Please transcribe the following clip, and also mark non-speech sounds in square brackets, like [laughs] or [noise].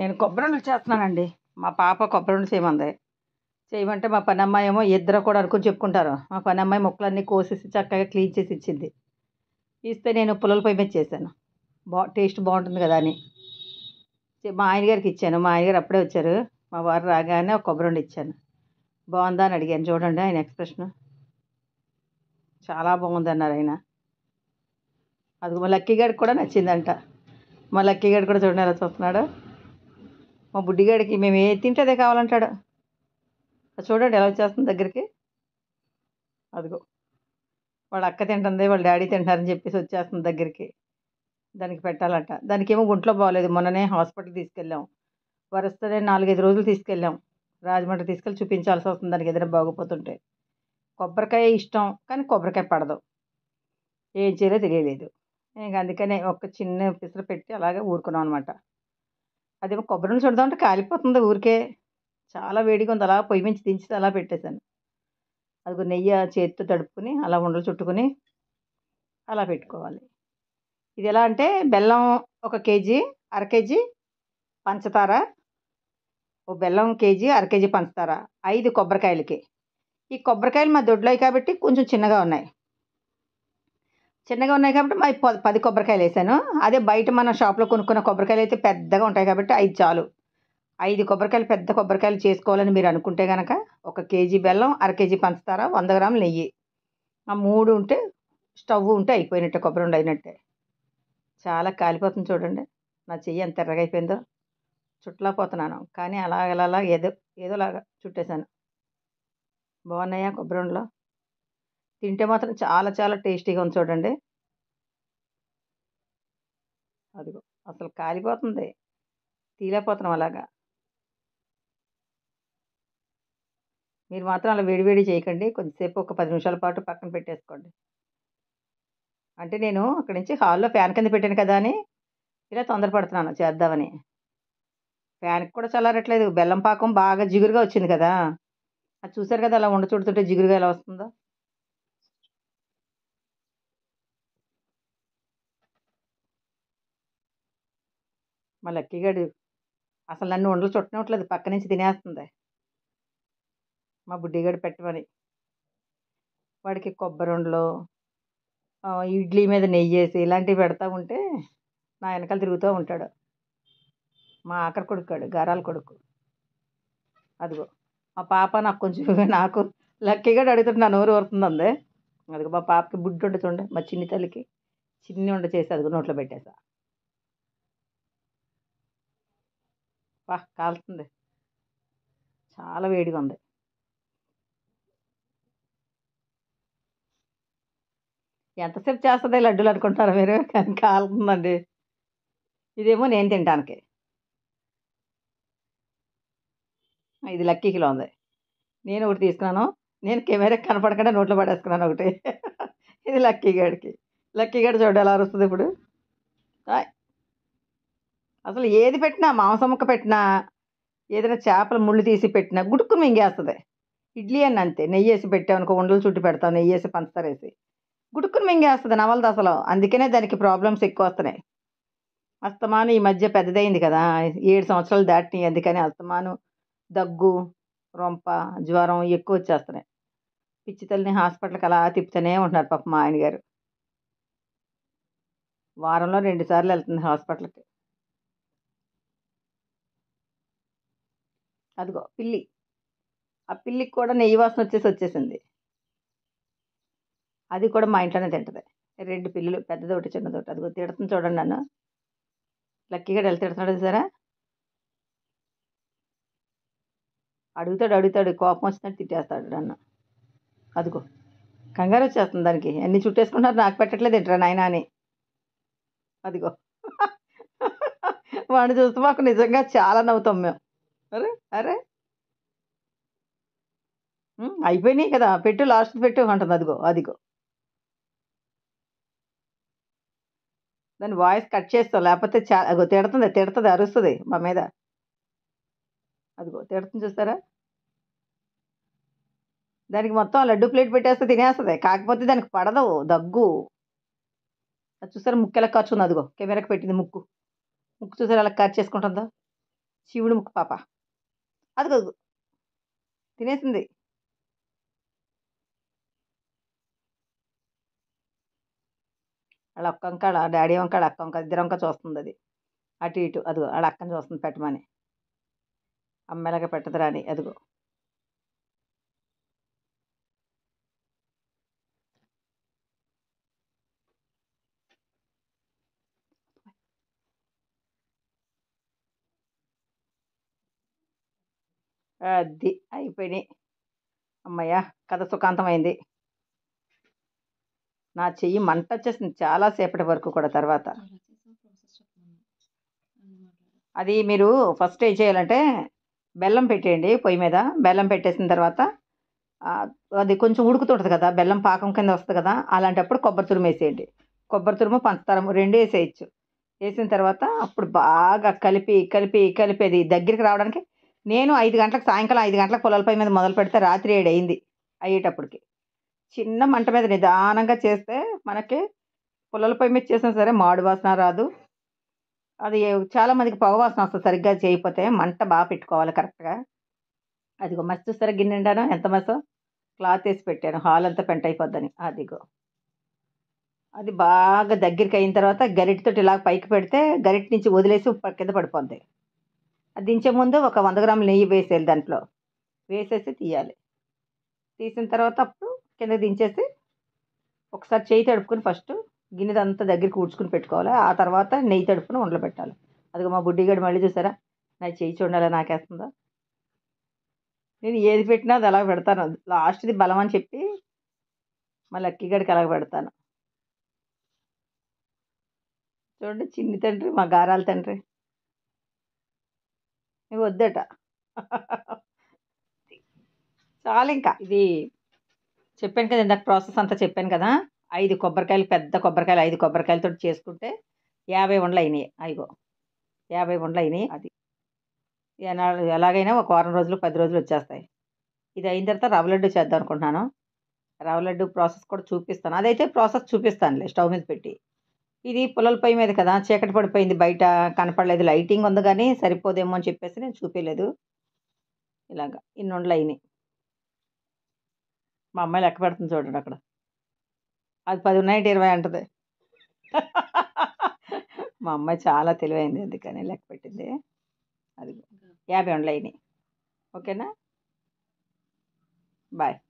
నేను కొబ్బరి కొబ్బరుండలు చేస్తున్నానండి మా పాప కొబ్బరి కొబ్బరుండలు చేయమంది చేయమంటే మా పని అమ్మాయి ఏమో ఇద్దరు కూడా అనుకుని చెప్పుకుంటారు మా పని అమ్మాయి మొక్కలన్నీ కోసేసి చక్కగా క్లీన్ చేసి ఇచ్చింది ఇస్తే నేను పుల్లల పొయ్యి మీద చేశాను బా టేస్ట్ బాగుంటుంది కదా అని మా ఆయనగారికి ఇచ్చాను మా ఆయనగారు అప్పుడే వచ్చారు మా వారు రాగానే ఒక కొబ్బరి ఇచ్చాను బాగుందా అని అడిగాను చూడండి ఆయన ఎక్స్ప్రెషన్ చాలా బాగుంది అన్నారు ఆయన అది మా లక్కీ కూడా నచ్చిందంట మా లక్కీ గారు కూడా చూడండి ఎలా చూస్తున్నాడు మా బుడ్డిగాడికి మేము ఏ తింటే అదే కావాలంటాడు చూడండి ఎలా వచ్చేస్తుంది దగ్గరికి అదిగో వాళ్ళ అక్క తింటుంది వాళ్ళ డాడీ తింటారని చెప్పేసి వచ్చేస్తుంది దగ్గరికి దానికి పెట్టాలట దానికేమో ఒంట్లో బాగోలేదు మొన్ననే హాస్పిటల్ తీసుకెళ్ళాం వరుస్తనే నాలుగైదు రోజులు తీసుకెళ్ళాం రాజమండ్రి తీసుకెళ్ళి చూపించాల్సి వస్తుంది దానికి ఏదైనా బాగుపోతుంటే కొబ్బరికాయ ఇష్టం కానీ కొబ్బరికాయ పడదు ఏం చేయాలో తెలియలేదు ఇంకా అందుకనే ఒక చిన్న పిసర పెట్టి అలాగే ఊరుకున్నాం అనమాట అది కొబ్బరి చూడదాం అంటే కాలిపోతుంది ఊరికే చాలా వేడిగా ఉంది అలా పొయ్యి మించి దించి అలా పెట్టేశాను అది నెయ్యి చేతితో తడుపుకుని అలా ఉండలు చుట్టుకుని అలా పెట్టుకోవాలి ఇది ఎలా అంటే బెల్లం ఒక కేజీ అర కేజీ పంచదార ఓ బెల్లం కేజీ అర కేజీ పంచదార ఐదు కొబ్బరికాయలకి ఈ కొబ్బరికాయలు మా దొడ్లో కాబట్టి కొంచెం చిన్నగా ఉన్నాయి చిన్నగా ఉన్నాయి కాబట్టి మరి పది పది కొబ్బరికాయలు వేసాను అదే బయట మన షాప్లో కొనుక్కున్న కొబ్బరికాయలు అయితే పెద్దగా ఉంటాయి కాబట్టి ఐదు చాలు ఐదు కొబ్బరికాయలు పెద్ద కొబ్బరికాయలు చేసుకోవాలని మీరు అనుకుంటే కనుక ఒక కేజీ బెల్లం అర కేజీ పంచదార వంద గ్రాములు నెయ్యి ఆ మూడు ఉంటే స్టవ్ ఉంటే అయిపోయినట్టే కొబ్బరి ఉండి అయినట్టే చాలా కాలిపోతుంది చూడండి నా చెయ్యి ఎంత ఎర్రగా అయిపోయిందో చుట్టలాపోతున్నాను కానీ అలాగలాగా అలా ఏదో ఏదోలాగా చుట్టేశాను బాగున్నాయా కొబ్బరి ఉండలో తింటే మాత్రం చాలా చాలా టేస్టీగా ఉంది చూడండి అదిగో అసలు కాలిపోతుంది తీలేకపోతున్నాం అలాగా మీరు మాత్రం అలా వేడివేడి చేయకండి కొద్దిసేపు ఒక పది నిమిషాల పాటు పక్కన పెట్టేసుకోండి అంటే నేను అక్కడి నుంచి హాల్లో ఫ్యాన్ కింద పెట్టాను కదా అని ఇలా తొందరపడుతున్నాను చేద్దామని ఫ్యాన్కి కూడా చల్లారట్లేదు బెల్లం పాకం బాగా జిగురుగా వచ్చింది కదా అది చూసారు కదా అలా ఉండ చూడుతుంటే జిగురుగా ఎలా వస్తుందో మా లక్కీగాడు అసలు నన్ను ఉండలు చుట్టనివ్వట్లేదు పక్క నుంచి తినేస్తుంది మా బుడ్డిగాడు పెట్టమని వాడికి కొబ్బరి ఉండలు ఇడ్లీ మీద నెయ్యి వేసి ఇలాంటివి పెడతా ఉంటే నా వెనకాల తిరుగుతూ ఉంటాడు మా ఆఖరి కొడుకుడు గారాల కొడుకు అదిగో మా పాప నాకు కొంచెం [laughs] నాకు లక్కీగా అడుగుతుంటే నా నోరు అందే అదిగో మా పాపకి బుడ్డు ఉండ చూడండి మా చిన్ని తల్లికి చిన్ని ఉండ చేసి అదిగో నోట్లో పెట్టేసా వా కాలుతుంది చాలా వేడిగా ఉంది ఎంతసేపు చేస్తుంది లడ్డూలు అనుకుంటారా మీరు కానీ కాలుతుందండి ఇదేమో నేను తినడానికి ఇది లక్కీ కిలో ఉంది నేను ఒకటి తీసుకున్నాను నేను కెమెరా కనపడకుండా నోట్లో పడేసుకున్నాను ఒకటి ఇది లక్కీ గడికి లక్కీ గడి చూడాలి ఎలా వస్తుంది ఇప్పుడు అసలు ఏది పెట్టినా మాంసం ముక్క పెట్టినా ఏదైనా చేపల ముళ్ళు తీసి పెట్టినా గుడుకు మింగేస్తుంది ఇడ్లీ అని అంతే నెయ్యి వేసి పెట్టామనుకో ఉండలు చుట్టి పెడతాం నెయ్యి వేసి పంచదార వేసి మింగేస్తుంది నవలది అసలు అందుకనే దానికి ప్రాబ్లమ్స్ ఎక్కువ వస్తున్నాయి అస్తమానం ఈ మధ్య పెద్దదైంది కదా ఏడు సంవత్సరాలు దాటినాయి అందుకని అస్తమానం దగ్గు రొంప జ్వరం ఎక్కువ వచ్చేస్తున్నాయి పిచ్చి తల్లిని హాస్పిటల్కి అలా తిప్పుతూనే ఉంటున్నారు పాప మా ఆయన గారు వారంలో రెండుసార్లు వెళ్తుంది హాస్పిటల్కి అదిగో పిల్లి ఆ పిల్లికి కూడా నెయ్యి వాసన వచ్చేసి వచ్చేసింది అది కూడా మా ఇంట్లోనే తింటుంది రెండు పిల్లులు పెద్దదోటి చిన్నదోటి అదిగో తిడుతుంది చూడండి నన్ను లక్కీగా ఎలా తిడుతున్నాడు సరే అడుగుతాడు అడుగుతాడు కోపం వచ్చినట్టు తిట్టేస్తాడు నన్ను అదిగో కంగారు వచ్చేస్తుంది దానికి అన్ని చుట్టేసుకుంటారు నాకు పెట్టట్లేదు తింటారా నాయన అని అదిగో [laughs] వాడిని చూస్తే మాకు నిజంగా చాలా నవ్వుతాం మేము అరే అరే అయిపోయినాయి కదా పెట్టు లాస్ట్ పెట్టు అంటుంది అదిగో అదిగో దాని వాయిస్ కట్ చేస్తాం లేకపోతే చాలా అగో తిడుతుంది తిడుతుంది అరుస్తుంది మా మీద అదిగో తిడుతుంది చూస్తారా దానికి మొత్తం లడ్డు ప్లేట్ పెట్టేస్తే తినేస్తుంది కాకపోతే దానికి పడదవు దగ్గు అది చూసారా ముక్కు ఎలా ఖర్చు ఉంది అదిగో కెమెరాకి పెట్టింది ముక్కు ముక్కు చూసారా అలా ఖర్చు చేసుకుంటుందా శివుడు ముక్కు పాప అది కదు తినేసింది వాళ్ళ అక్క డాడీ వంక అక్క వంక ఇద్దరు వంక చూస్తుంది అది అటు ఇటు అదిగో వాళ్ళ అక్కని చూస్తుంది పెట్టమని అమ్మాయిలాగా ఇలాగ పెట్టదురా అని అదిగో అది అయిపోయినాయి అమ్మయ్యా కథ సుఖాంతమైంది నా చెయ్యి మంట వచ్చేసింది చాలాసేపటి వరకు కూడా తర్వాత అది మీరు ఫస్ట్ ఏం చేయాలంటే బెల్లం పెట్టేయండి పొయ్యి మీద బెల్లం పెట్టేసిన తర్వాత అది కొంచెం ఉడుకుతుంటుంది కదా బెల్లం పాకం కింద వస్తుంది కదా అలాంటప్పుడు కొబ్బరి తురుము వేసేయండి కొబ్బరి తురుము పంచదారము రెండు వేసేయచ్చు వేసిన తర్వాత అప్పుడు బాగా కలిపి కలిపి కలిపి అది దగ్గరికి రావడానికి నేను ఐదు గంటలకు సాయంకాలం ఐదు గంటలకు పొలాల పై మీద మొదలు పెడితే రాత్రి ఏడు అయింది అయ్యేటప్పటికి చిన్న మంట మీద నిదానంగా చేస్తే మనకి పొలాల పొయ్యి మీద చేసినా సరే మాడు వాసన రాదు అది చాలామందికి పొగ వాసన వస్తుంది సరిగ్గా చేయకపోతే మంట బాగా పెట్టుకోవాలి కరెక్ట్గా అదిగో మస్తు చూస్తారా గిన్నెండాను ఎంత మస్తో క్లాత్ వేసి పెట్టాను హాల్ అంతా పెంట్ అయిపోద్దని అదిగో అది బాగా దగ్గరికి అయిన తర్వాత గరిటెతో ఇలా పైకి పెడితే గరిటి నుంచి వదిలేసి కింద పడిపోద్ది దించే ముందు ఒక వంద గ్రాముల నెయ్యి వేసేయాలి దాంట్లో వేసేసి తీయాలి తీసిన తర్వాత అప్పుడు కింద దించేసి ఒకసారి చేయి తడుపుకొని ఫస్ట్ గిన్నెదంతా దగ్గరికి ఊడ్చుకుని పెట్టుకోవాలి ఆ తర్వాత నెయ్యి తడుపుకొని ఉండలు పెట్టాలి అది మా బుడ్డిగాడు మళ్ళీ చూసారా నా చేయి చూడాలి నాకేస్తుందా నేను ఏది పెట్టినా అది అలా పెడతాను లాస్ట్ది బలం అని చెప్పి మా లక్కీగడికి అలాగ పెడతాను చూడండి చిన్ని తండ్రి మా గారాల తండ్రి ఇవి వద్దట చాలు ఇంకా ఇది చెప్పాను కదా ఇందాక ప్రాసెస్ అంతా చెప్పాను కదా ఐదు కొబ్బరికాయలు పెద్ద కొబ్బరికాయలు ఐదు కొబ్బరికాయలతో చేసుకుంటే యాభై వండ్లు అయినాయి అయ్యో యాభై వండలు అయినాయి అది ఎలాగైనా ఒక వారం రోజులు పది రోజులు వచ్చేస్తాయి ఇది అయిన తర్వాత రవ్వ లడ్డు చేద్దాం అనుకుంటున్నాను రవ్వ లడ్డు ప్రాసెస్ కూడా చూపిస్తాను అదైతే ప్రాసెస్ చూపిస్తానులే స్టవ్ మీద పెట్టి ఇది పొలల పొయ్యి మీద కదా చీకటి పడిపోయింది బయట కనపడలేదు లైటింగ్ ఉంది కానీ సరిపోదేమో అని చెప్పేసి నేను చూపించలేదు ఇలాగ ఇన్నుండలు అయినాయి మా అమ్మాయి లెక్క పెడుతుంది చూడండి అక్కడ అది పది ఉన్నాయి ఇరవై అంటది [laughs] మా అమ్మాయి చాలా తెలివైంది అందుకని లెక్క పెట్టింది అది యాభై ఉండలు అయినాయి ఓకేనా బాయ్